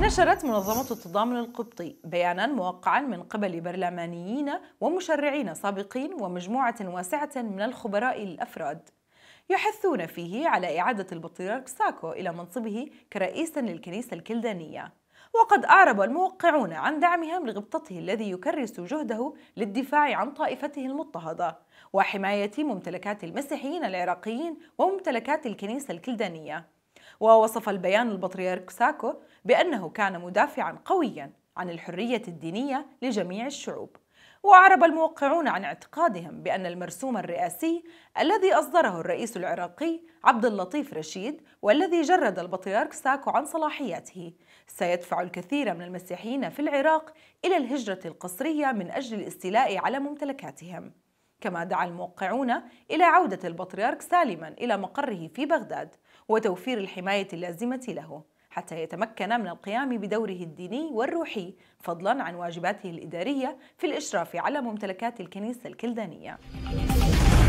نشرت منظمة التضامن القبطي بيانا موقعا من قبل برلمانيين ومشرعين سابقين ومجموعة واسعة من الخبراء الأفراد يحثون فيه على إعادة البطريرك ساكو إلى منصبه كرئيس للكنيسة الكلدانية وقد أعرب الموقعون عن دعمهم لغبطته الذي يكرس جهده للدفاع عن طائفته المضطهدة وحماية ممتلكات المسيحيين العراقيين وممتلكات الكنيسة الكلدانية ووصف البيان البطريرك ساكو بأنه كان مدافعا قويا عن الحرية الدينية لجميع الشعوب وأعرب الموقعون عن اعتقادهم بأن المرسوم الرئاسي الذي أصدره الرئيس العراقي عبد اللطيف رشيد والذي جرد البطريرك ساكو عن صلاحياته سيدفع الكثير من المسيحيين في العراق إلى الهجرة القسرية من أجل الاستيلاء على ممتلكاتهم كما دعا الموقعون إلى عودة البطريرك سالما إلى مقره في بغداد وتوفير الحماية اللازمة له حتى يتمكن من القيام بدوره الديني والروحي فضلا عن واجباته الإدارية في الإشراف على ممتلكات الكنيسة الكلدانية